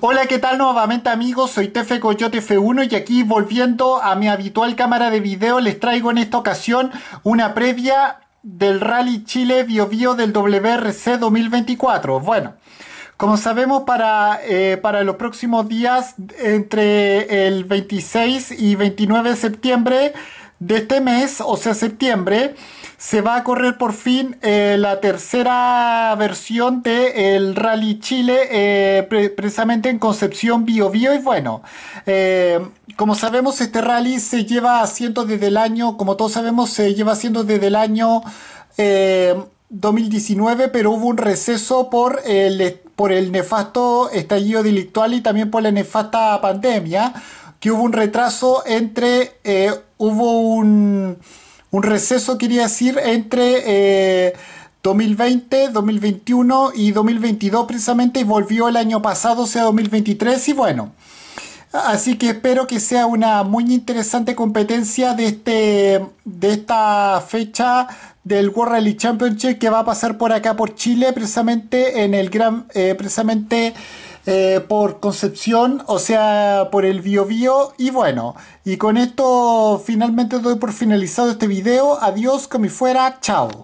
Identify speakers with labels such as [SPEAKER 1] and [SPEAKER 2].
[SPEAKER 1] Hola, ¿qué tal nuevamente amigos? Soy Tefe Coyote F1 y aquí volviendo a mi habitual cámara de video les traigo en esta ocasión una previa del Rally Chile Bio del WRC 2024. Bueno, como sabemos para, eh, para los próximos días entre el 26 y 29 de septiembre de este mes, o sea, septiembre, se va a correr por fin eh, la tercera versión del Rally Chile, eh, precisamente en Concepción Bio Bio. Y bueno, eh, como sabemos, este rally se lleva haciendo desde el año, como todos sabemos, se lleva haciendo desde el año 2019, pero hubo un receso por el, por el nefasto estallido delictual y también por la nefasta pandemia que hubo un retraso entre, eh, hubo un, un, receso, quería decir, entre 2020, eh, 2021 y 2022 precisamente, y volvió el año pasado, o sea, 2023, y bueno. Así que espero que sea una muy interesante competencia de este de esta fecha del World Rally Championship que va a pasar por acá por Chile, precisamente en el gran, eh, precisamente eh, por Concepción, o sea, por el Bio. Y bueno, y con esto finalmente doy por finalizado este video. Adiós, como fuera, chao.